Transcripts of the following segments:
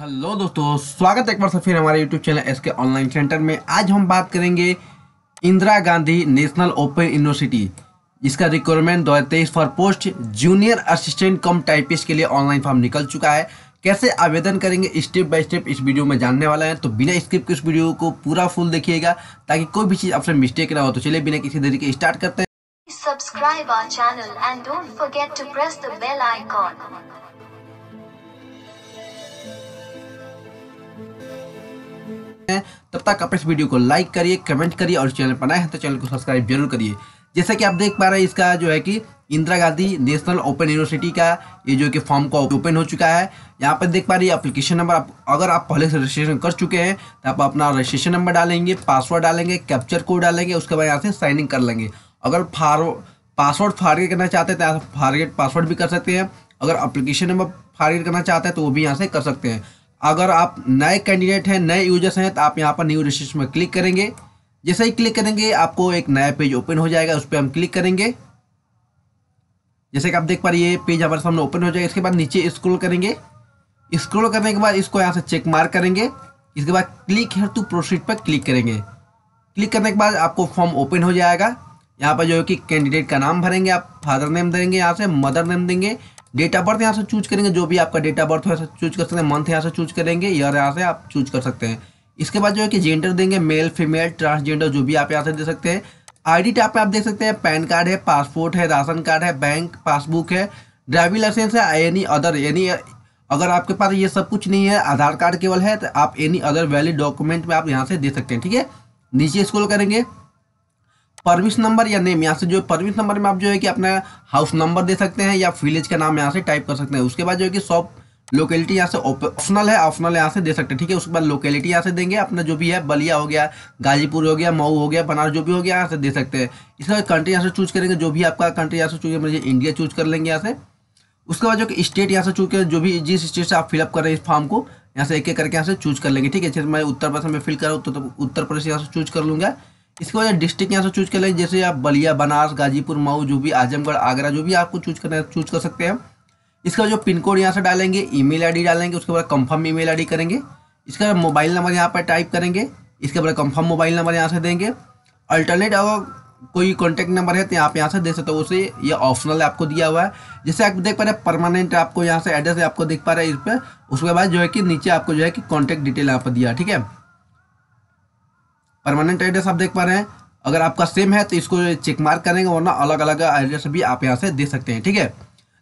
hello दोस्तों स्वागत है एक बार से फिर हमारे YouTube channel S K online center में आज हम बात करेंगे Indira Gandhi national open university इसका रिक्वायरमेंट दो for post junior assistant cum typist के लिए ऑनलाइन फॉर्म निकल चुका है कैसे आवेदन करेंगे स्टेप बाय स्टेप इस वीडियो में जानने वाला है तो बिना स्क्रिप्ट के इस वीडियो को पूरा फुल देखिएगा ताकि कोई भी चीज़ आपसे मिस्टेक ना हो तो चलिए बिना किसी तरीके स्टार्ट करते हैं subscribe our channel and don't forget to press the bell icon हैं तब तक आप इस वीडियो को लाइक करिए कमेंट करिए और चैनल पर नए हैं तो चैनल को सब्सक्राइब जरूर करिए जैसा कि आप देख पा रहे हैं इसका जो है कि Indira Gandhi national open university का ये जो कि फॉर्म का ओपन हो चुका है यहाँ पर देख पा रही है अप्लीकेशन नंबर आप अगर आप पहले से रजिस्ट्रेशन कर चुके हैं तो आप अपना रजिस्ट्रेशन नंबर डालेंगे पासवर्ड डालेंगे कैप्चर कोड डालेंगे उसके बाद यहाँ से साइनिंग कर लेंगे अगर फार पासवर्ड फारगेट करना चाहते हैं तो यहाँ फारगेट पासवर्ड भी कर सकते हैं अगर अप्लीकेशन नंबर फारगेट करना चाहते हैं तो वो भी यहाँ से कर सकते हैं अगर आप नए कैंडिडेट हैं नए यूजर्स हैं तो आप यहाँ पर न्यू रजिस्ट्रेशन में क्लिक करेंगे जैसे ही क्लिक करेंगे आपको एक नया पेज ओपन हो जाएगा उस पर हम क्लिक करेंगे जैसे कि आप देख पा रहे ये पेज हमारे सामने ओपन हो जाएगा इसके बाद नीचे स्क्रोल करेंगे स्क्रोल करने के बाद इसको यहाँ से चेक मार्क करेंगे इसके बाद क्लिक हेयर टू प्रोसीड पर क्लिक करेंगे क्लिक करने के बाद आपको फॉर्म ओपन हो जाएगा यहाँ पर जो है कि कैंडिडेट का नाम भरेंगे आप फादर नेम देंगे यहाँ से मदर नेम देंगे डेट ऑफ बर्थ यहाँ से चूज करेंगे जो भी आपका डेट ऑफ बर्थ है चूज कर सकते हैं मंथ यहाँ से चूज करेंगे ईयर यहाँ से आप चूज कर सकते हैं इसके बाद जो है कि जेंडर देंगे मेल फीमेल ट्रांसजेंडर जो भी आप यहाँ से दे सकते हैं आईडी टैप पे आप देख सकते हैं पैन कार्ड है पासपोर्ट है राशन कार्ड है बैंक पासबुक है ड्राइविंग लाइसेंस है एनी अदर एनी अगर आपके पास ये सब कुछ नहीं है आधार कार्ड केवल है तो आप एनी अदर वैलिड डॉक्यूमेंट में आप यहाँ से दे सकते हैं ठीक है नीचे स्क्रॉल करेंगे परमिश नंबर या नेम यहाँ से जो परमिश नंबर में आप जो है कि अपना हाउस नंबर दे सकते हैं या विलेज का नाम यहाँ से टाइप कर सकते हैं उसके बाद जो है कि शॉप लोकेलिटी यहाँ से ऑप्शनल है ऑप्शनल यहाँ से दे सकते हैं ठीक है उसके बाद लोकेलिटी यहाँ से देंगे अपना जो भी है बलिया हो गया गाजीपुर हो गया मऊ हो गया बनारस जो भी हो गया यहाँ से दे सकते हैं इसके बाद कंट्री यहाँ से चूज करेंगे जो भी आपका कंट्री यहाँ से चूज मुझे इंडिया चूज कर लेंगे यहाँ से उसके बाद जो कि स्टेट यहाँ से चूज कर जो भी जिस स्टेट से आप फिलअप कर रहे हैं इस फॉर्म को यहाँ से एक एक करके यहाँ से चूज कर लेंगे ठीक है जैसे मैं उत्तर प्रदेश में फिल कर रहा हूँ तो उत्तर प्रदेश यहाँ से चूज कर लूँगा इसके बाद डिस्ट्रिक्ट यहाँ से चूज कर लें जैसे आप बलिया बनारस गाजीपुर मऊ जो भी आजमगढ़ आगरा जो भी आपको चूज करना चूज कर सकते हैं इसका जो पिन कोड यहाँ से डालेंगे ईमेल आईडी डालेंगे उसके बाद कंफर्म ईमेल आईडी करेंगे इसका मोबाइल नंबर यहाँ पर टाइप करेंगे इसके बाद कंफर्म मोबाइल नंबर यहाँ से देंगे अल्टरनेट अगर कोई कॉन्टैक्ट नंबर है तो आप यहाँ से दे सकते हो उसे ये ऑप्शनल आपको दिया हुआ है जैसे आप देख पा रहे हैं परमानेंट आपको यहाँ से एड्रेस आपको देख पा रहे हैं इस पर उसके बाद जो है कि नीचे आपको जो है कि कॉन्टैक्ट डिटेल यहाँ पर दिया ठीक है परमानेंट एड्रेस आप देख पा रहे हैं अगर आपका सेम है तो इसको चेक मार्क करेंगे वरना अलग अलग एड्रेस भी आप यहाँ से दे सकते हैं ठीक है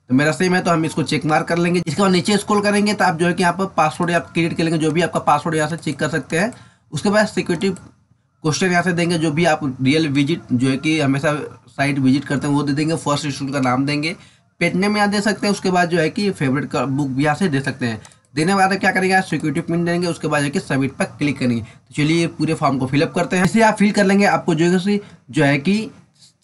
तो मेरा सेम है तो हम इसको चेक मार्क कर लेंगे इसके बाद नीचे स्कूल करेंगे तो आप जो है कि यहाँ पर पासवर्ड आप क्रिएट कर लेंगे जो भी आपका पासवर्ड यहाँ से चेक कर सकते हैं उसके बाद सिक्योरिटी क्वेश्चन यहाँ से देंगे जो भी आप रियल विजिट जो है कि हमेशा साइट विजिट करते हैं वो दे देंगे फर्स्ट स्टूडेंट का नाम देंगे पेटने में यहाँ दे सकते हैं उसके बाद जो है कि फेवरेट बुक भी यहाँ से दे सकते हैं देने के बाद क्या करेंगे आप सिक्योरिटी पिन देंगे उसके बाद जाके सबमिट पर क्लिक करेंगे तो चलिए पूरे फॉर्म को फिलअप करते हैं इसे आप फिल कर लेंगे आपको जो है जो है कि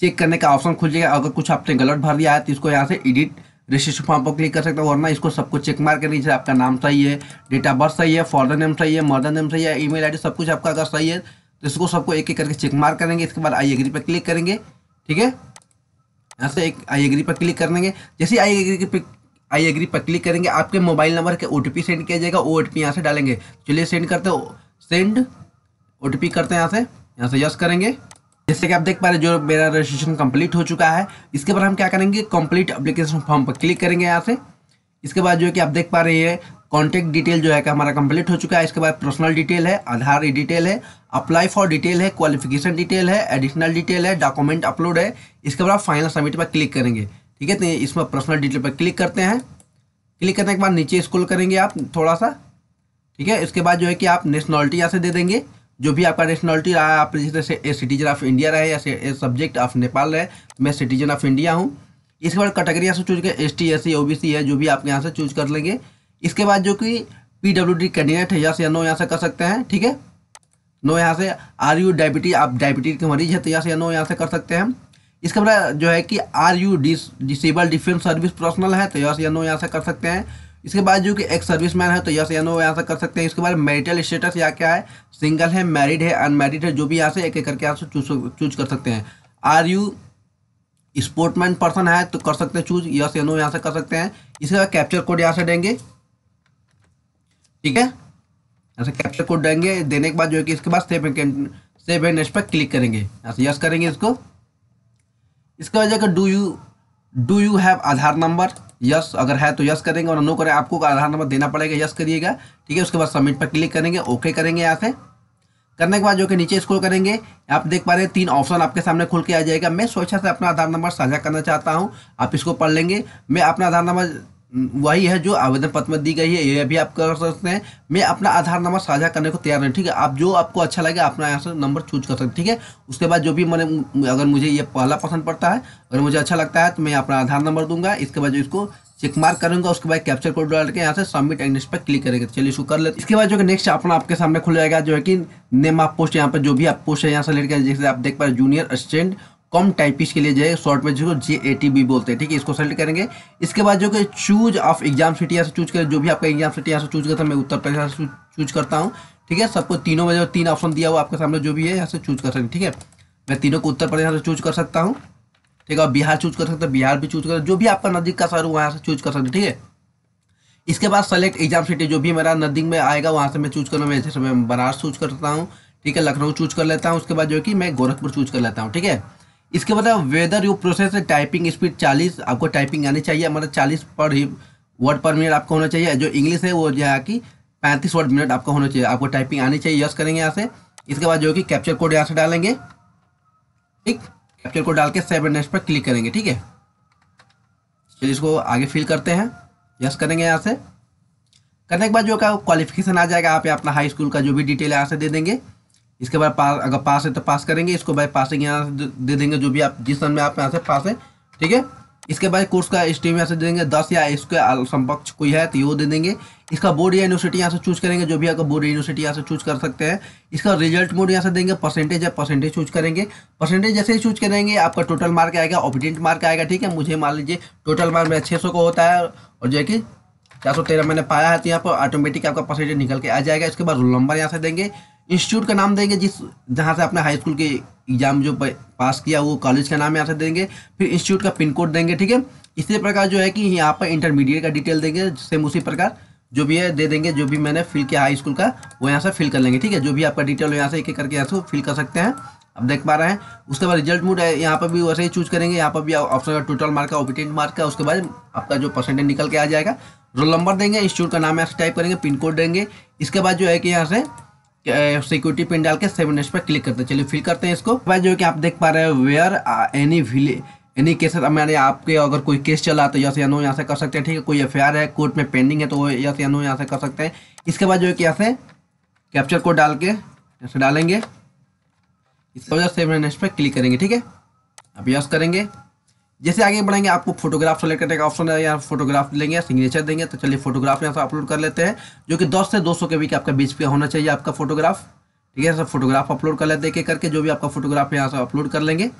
चेक करने का ऑप्शन खुल जाएगा अगर कुछ आपने गलत भर दिया है तो इसको यहाँ से एडिट रजिस्ट्रेशन फॉर्म पर क्लिक कर सकते हो वरना इसको सबको चेक मार करनी जैसे आपका नाम सही है डेट ऑफ बर्थ सही है फॉर्दर नेम सही है मदर नेम सही है ईमेल आईडी सब कुछ आपका अगर सही है तो इसको सबको एक एक करके चेक मार करेंगे इसके बाद आई एग्री पर क्लिक करेंगे ठीक है यहाँ से एक आई एग्री पर क्लिक कर देंगे जैसे आई एग्री पर आई एग्री पर क्लिक करेंगे आपके मोबाइल नंबर के ओ सेंड किया जाएगा ओ टी यहाँ से डालेंगे चलिए सेंड करते हो सेंड ओ करते हैं यहाँ से यहाँ से यस करेंगे जैसे कि आप देख पा रहे जो मेरा रजिस्ट्रेशन कंप्लीट हो चुका है इसके बाद हम क्या करेंगे कंप्लीट अप्लीकेशन फॉर्म पर क्लिक करेंगे यहाँ से इसके बाद जो है कि आप देख पा रहे हैं कॉन्टैक्ट डिटेल जो है कि हमारा कंप्लीट हो चुका है इसके बाद पर्सनल डिटेल है आधार डिटेल है अप्लाई फॉर डिटेल है क्वालिफिकेशन डिटेल है एडिशनल डिटेल है डॉक्यूमेंट अपलोड है इसके बाद आप फाइनल सबमिट पर क्लिक करेंगे ठीक है तो इसमें पर्सनल डिटेल पर क्लिक करते हैं क्लिक करने के बाद नीचे स्कूल करेंगे आप थोड़ा सा ठीक है इसके बाद जो है कि आप नेशनॉलिटी यहाँ से दे देंगे जो भी आपका नेशनलिटी रहा है आप जैसे ए सिटीजन ऑफ इंडिया रहे या ए सब्जेक्ट ऑफ नेपाल रहे मैं सिटीजन ऑफ इंडिया हूँ इसके बाद कैटेगरी यहाँ से चूज कर S T S C O B C है जो भी आप यहाँ से चूज कर लेंगे इसके बाद जो कि पी डब्ल्यू डी कैंडिडेट है यहाँ से नो यहाँ से कर सकते हैं ठीक है नो यहाँ से आर यू डायबिटीज आप डायबिटीज के मरीज है तो यहाँ से नो यहाँ से कर सकते हैं इसके बाद मतलब जो है कि are you dis disable defence service personnel है तो यस या नो यहाँ से कर सकते हैं इसके बाद जो कि एक सर्विस मैन है तो यस या नो यहाँ से कर सकते हैं इसके बाद मैरिटल स्टेटस या क्या है सिंगल है मैरिड है अनमैरिड है जो भी यहाँ से एक एक करके यहाँ से चूज चूज कर सकते हैं आर यू स्पोर्टमैन पर्सन है तो कर सकते हैं चूज यस या नो यहाँ से कर सकते हैं इसके बाद कैप्चर कोड यहाँ से देंगे ठीक है ऐसे कैप्चर कोड देंगे देने के बाद जो है कि इसके बाद सेव सेव एंड नेक्स्ट पर क्लिक करेंगे यहाँ से यस करेंगे इसको इसके वजह का do you do you have Aadhaar number yes अगर है तो यस करेंगे और नो करें आपको आधार नंबर देना पड़ेगा यस करिएगा ठीक है उसके बाद सबमिट पर क्लिक करेंगे ओके करेंगे यहाँ से करने के बाद जो कि नीचे स्क्रॉल करेंगे आप देख पा रहे हैं तीन ऑप्शन आपके सामने खुल के आ जाएगा मैं स्वेच्छा से अपना आधार नंबर साझा करना चाहता हूँ आप इसको पढ़ लेंगे मैं अपना आधार नंबर वही है जो आवेदन पत्र में दी गई है ये भी आप कर सकते हैं मैं अपना आधार नंबर साझा करने को तैयार नहीं ठीक है आप जो आपको अच्छा लगे अपना यहाँ से नंबर चूज कर सकते हैं ठीक है उसके बाद जो भी मैंने अगर मुझे ये पहला पसंद पड़ता है अगर मुझे अच्छा लगता है तो मैं अपना आधार नंबर दूंगा इसके बाद जो इसको चेक मार्क करूंगा उसके बाद कैप्चर कोड डाल के यहाँ से सबमिट एंड पर क्लिक करेंगे तो चलिए इसको कर लेते इसके बाद जो कि नेक्स्ट अपना आपके सामने खुल जाएगा जो है कि नेम ऑफ पोस्ट यहाँ पर जो भी आप पोस्ट है यहाँ से लेकर जैसे आप देख पा रहे जूनियर असिस्टेंट कम टाइपिस के लिए जो है शॉर्ट में जो जे ए टी बी बोलते हैं ठीक है इसको सेलेक्ट करेंगे इसके बाद जो कि चूज ऑफ एग्जाम सिटी यहाँ से चूज करें जो भी आपका एग्जाम सिटी यहाँ से चूज करता मैं उत्तर प्रदेश से चूज करता हूँ ठीक है सबको तीनों में जो तीन ऑप्शन दिया हुआ आपके सामने जो भी है यहाँ से चूज कर सकते ठीक है मैं तीनों को उत्तर प्रदेश से चूज कर सकता हूँ ठीक है और बिहार चूज कर सकते हैं बिहार भी चूज कर जो भी आपका नजदीक का शहर हो वहाँ से चूज कर सकते ठीक है इसके बाद सेलेक्ट एग्जाम सिटी जो भी मेरा नजदीक में आएगा वहाँ से मैं चूज करूँ मैं जैसे मैं बनारस चूज करता हूँ ठीक है लखनऊ चूज कर लेता हूँ उसके बाद जो कि मैं गोरखपुर चूज कर लेता हूँ ठीक है इसके बाद whether you process typing speed चालीस आपको टाइपिंग आनी चाहिए मतलब चालीस पर ही वर्ड पर मिनट आपको होना चाहिए जो इंग्लिश है वो जो है कि पैंतीस वर्ड मिनट आपको होना चाहिए आपको टाइपिंग आनी चाहिए यस करेंगे यहाँ से इसके बाद जो कि कैप्चर कोड यहाँ से डालेंगे ठीक कैप्चर कोड डाल के सेवन नेक्स्ट पर क्लिक करेंगे ठीक है चलिए इसको आगे फिल करते हैं यस करेंगे यहाँ से करने के बाद जो का क्वालिफिकेशन आ जाएगा आप अपना हाई स्कूल का जो भी डिटेल यहाँ से दे देंगे इसके बाद पास अगर पास है तो पास करेंगे इसको बाई पासिंग यहाँ से दे देंगे जो भी आप जिस सन में आप यहाँ से पास है ठीक है इसके बाद कोर्स का स्ट्रीम यहाँ से दे देंगे दस या इसके समपक्ष कोई है तो वो दे देंगे इसका बोर्ड या यूनिवर्सिटी यहाँ से चूज करेंगे जो भी आपका बोर्ड यूनिवर्सिटी यहाँ से चूज कर सकते हैं इसका रिजल्ट मोड यहाँ से देंगे परसेंटेज या परसेंटेज चूज करेंगे परसेंटेज जैसे ही चूज करेंगे आपका टोटल मार्क आएगा ऑपिडेंट मार्क आएगा ठीक है मुझे मान लीजिए टोटल मार्क मेरा छः का होता है और जो है कि चार मैंने पाया है तो यहाँ पर ऑटोमेटिक आपका परसेंटेज निकल के आ जाएगा इसके बाद रोल नंबर यहाँ से देंगे इंस्टीट्यूट का नाम देंगे जिस जहाँ से आपने हाई स्कूल के एग्जाम जो पास किया वो कॉलेज का नाम यहाँ से देंगे फिर इंस्टीट्यूट का पिन कोड देंगे ठीक है इसी प्रकार जो है कि यहाँ पर इंटरमीडिएट का डिटेल देंगे सेम उसी प्रकार जो भी है दे देंगे जो भी मैंने फिल किया हाई स्कूल का वो यहाँ से फिल कर लेंगे ठीक है जो भी आपका डिटेल हो यहाँ से एक एक करके यहाँ से फिल कर सकते हैं आप देख पा रहे हैं उसके बाद रिजल्ट मूड है यहाँ पर भी वैसे ही चूज करेंगे यहाँ पर भी ऑप्शन का टोटल मार्क का ओपिटेंट मार्क का उसके बाद आपका जो परसेंटेज निकल के आ जाएगा रोल नंबर देंगे इंस्टीट्यूट का नाम यहाँ से टाइप करेंगे पिन कोड देंगे इसके बाद जो है कि यहाँ से सिक्योरिटी पिन डाल के सेवन डेज पर क्लिक करते हैं चलिए फिल करते हैं इसको बाद जो कि आप देख पा रहे हैं वेयर एनी विले एनी केसेस मैंने आपके अगर कोई केस चला तो यस या नो यहाँ से कर सकते हैं ठीक है कोई एफ है कोर्ट में पेंडिंग है तो यस या नो यहाँ से कर सकते हैं इसके बाद जो है कि यहाँ से कैप्चर कोड डाल के ऐसे डालेंगे इसके बाद सेवन एन पर क्लिक करेंगे ठीक है अब यस करेंगे जैसे आगे बढ़ेंगे आपको फोटोग्राफ सेलेक्ट करने का ऑप्शन है यहाँ फोटोग्राफ लेंगे सिग्नेचर देंगे तो चलिए फोटोग्राफ यहाँ से अपलोड कर लेते हैं जो कि 10 से 200 के बीच आपका बीच पे होना चाहिए आपका फोटोग्राफ ठीक है सर फोटोग्राफ अपलोड कर लेते हैं करके जो भी आपका फोटोग्राफ यहाँ से अपलोड कर लेंगे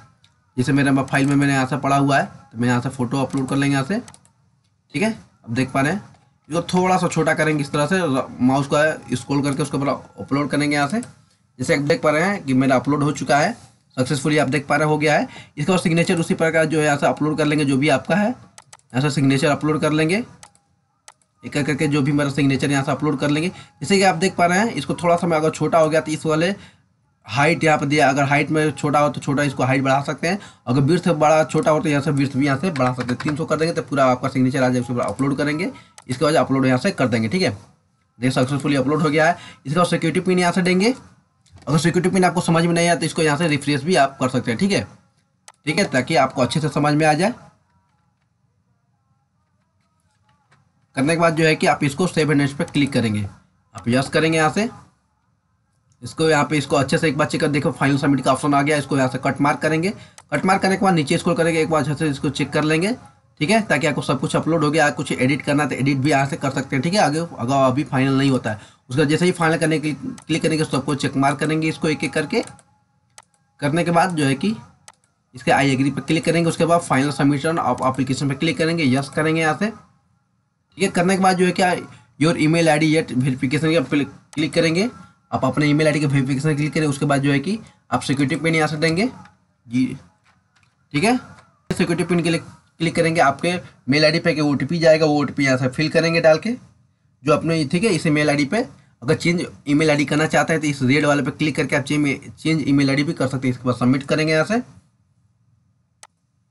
जैसे मेरे फाइल में मैंने यहाँ से पड़ा हुआ है तो मैं यहाँ से फोटो अपलोड कर लेंगे यहाँ से ठीक है अब देख पा रहे हैं जो थोड़ा सा छोटा करेंगे इस तरह से माउस का स्क्रोल करके उसको अपलोड करेंगे यहाँ से जैसे आप देख पा रहे हैं कि मेरा अपलोड हो चुका है सक्सेसफुली आप देख पा रहे हो गया है इसके सिग्नेचर उसी प्रकार जो है यहाँ से अपलोड कर लेंगे जो भी आपका है यहाँ से सिग्नेचर अपलोड कर लेंगे एक एक करके जो भी मेरा सिग्नेचर यहाँ से अपलोड कर लेंगे जैसे कि आप देख पा रहे हैं इसको थोड़ा सा मैं अगर छोटा हो गया तो इस वाले हाइट यहाँ पर दिया अगर हाइट में छोटा हो तो छोटा इसको हाइट बढ़ा सकते हैं अगर बिर्थ बड़ा छोटा हो तो यहाँ से बिर्थ भी यहाँ से बढ़ा सकते हैं तीन सौ कर देंगे तो पूरा आपका सिग्नेचर आज उसके बाद अपलोड करेंगे इसके बाद अपलोड यहाँ से कर देंगे ठीक है देख सक्सेसफुली अपलोड हो गया है इसके बाद सिक्योरिटी पिन यहाँ से देंगे अगर सिक्योरिटी पिन आपको समझ में नहीं आया तो इसको यहाँ से रिफ्रेश भी आप कर सकते हैं ठीक है ठीक है ताकि आपको अच्छे से समझ में आ जाए करने के बाद जो है कि आप इसको सेव एंड पर क्लिक करेंगे आप यस करेंगे यहाँ से इसको यहाँ पे इसको अच्छे से एक बार चेक कर देखो फाइनल सबमिट का ऑप्शन आ गया इसको यहाँ से कट मार्क करेंगे कट मार्क करने के बाद नीचे स्क्रॉल करेंगे एक बार अच्छे से इसको चेक कर लेंगे ठीक है ताकि आपको सब कुछ अपलोड हो गया कुछ एडिट करना तो एडिट भी यहाँ से कर सकते हैं ठीक है आगे अगर अभी फाइनल नहीं होता है उसका जैसे ही फाइनल करने के क्लिक करेंगे सबको चेक मार करेंगे इसको एक एक करके करने के बाद जो है कि इसके आई एग्री पर क्लिक करेंगे उसके बाद फाइनल सबमिशन आप एप्लीकेशन पर क्लिक करेंगे यस करेंगे यहाँ से ठीक है करने के बाद जो है क्या your email ID yet verification के क्लिक करेंगे आप अपने ईमेल आईडी के वेरिफिकेशन क्लिक करेंगे उसके बाद जो है कि आप सिक्योरिटी पिन यहाँ से देंगे जी ठीक है सिक्योरिटी पिन के लिए क्लिक करेंगे आपके मेल आईडी पे एक पी जाएगा वो ओ टी पी यहाँ से फिल करेंगे डाल के जो अपने ठीक है इसे मेल आईडी पे अगर चेंज ईमेल आईडी करना चाहते हैं तो इस रेड वाले पे क्लिक करके आप चेंज ईमेल आईडी भी कर सकते हैं इसके बाद सबमिट करेंगे यहाँ से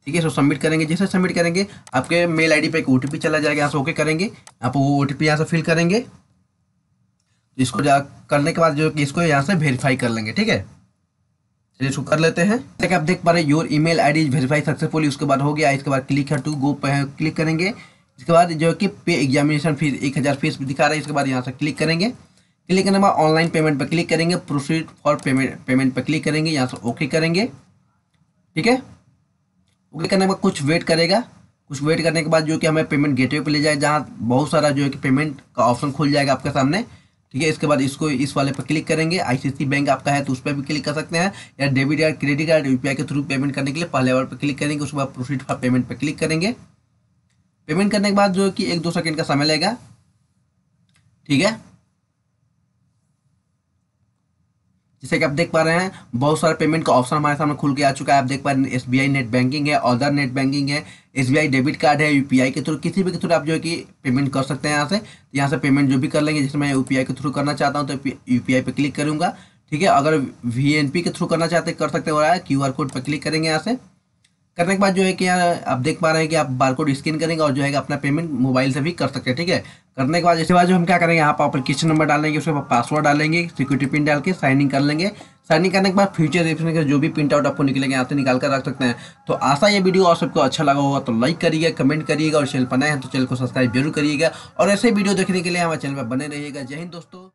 ठीक है सो सबमिट करेंगे जैसे सबमिट करेंगे आपके मेल आईडी पे एक पी चला जाएगा यहाँ से ओके करेंगे आप वो ओ पी यहाँ से फिल करेंगे तो इसको करने के बाद जो इसको यहाँ से वेरीफाई कर लेंगे ठीक है इसको कर लेते हैं जैसे आप देख पा रहे हैं your email ID is verify successfully उसके बाद हो गया इसके बाद क्लिक है टू गो पे क्लिक करेंगे इसके बाद जो है कि पे एग्जामिनेशन फीस एक हज़ार फीस दिखा रहा है इसके बाद यहाँ से क्लिक करेंगे क्लिक करने के बाद ऑनलाइन पेमेंट पर क्लिक करेंगे प्रोसीड फॉर पेमेंट पेमेंट पर क्लिक करेंगे यहाँ से ओके करेंगे ठीक है ओके करने के बाद कुछ वेट करेगा कुछ वेट करने के बाद जो कि हमें पेमेंट गेटवे पर ले जाए जहाँ बहुत सारा जो है कि पेमेंट का ऑप्शन खुल जाएगा आपके सामने ठीक है इसके बाद इसको इस वाले पर क्लिक करेंगे आईसीसी बैंक आपका है तो उस पर भी क्लिक कर सकते हैं या डेबिट या क्रेडिट कार्ड यूपीआई के थ्रू पेमेंट करने के लिए पहले वाले पर क्लिक करेंगे उसके बाद प्रोसीड फॉर पेमेंट पर क्लिक करेंगे पेमेंट करने के बाद जो कि एक दो सेकेंड का समय लेगा ठीक है जैसे कि आप देख पा रहे हैं बहुत सारे पेमेंट का ऑप्शन हमारे सामने खुल के आ चुका है आप देख पा रहे हैं एस नेट बैंकिंग है अदर नेट बैंकिंग है एस डेबिट कार्ड है आई के थ्रू किसी भी के थ्रू आप जो है कि पेमेंट कर सकते हैं यहाँ से यहाँ से पेमेंट जो भी कर लेंगे जैसे मैं आई के थ्रू करना चाहता हूँ तो आई पे क्लिक करूँगा ठीक है अगर वी के थ्रू करना चाहते कर सकते हो रहा है क्यू कोड पर क्लिक करेंगे यहाँ से करने के बाद जो है कि यहाँ आप देख पा रहे हैं कि आप बारकोड स्कैन करेंगे और जो है कि अपना पेमेंट मोबाइल से भी कर सकते हैं ठीक है करने के बाद इसके बाद जो हम क्या करेंगे यहाँ पर किचन नंबर डालेंगे उसके बाद पासवर्ड डालेंगे सिक्योरिटी पिन डाल के साइन इन कर लेंगे साइन इन करने के बाद फ्यूचर ऑप्शन के जो भी प्रिंट आउट आपको निकलेगा यहाँ से निकाल कर रख सकते हैं तो आशा ये वीडियो और सबको अच्छा लगा होगा तो लाइक करिएगा कमेंट करिएगा और चैनल पर नए हैं तो चैनल को सब्सक्राइब जरूर करिएगा और ऐसे वीडियो देखने के लिए हमारे चैनल पर बने रहिएगा जय हिंद दोस्तों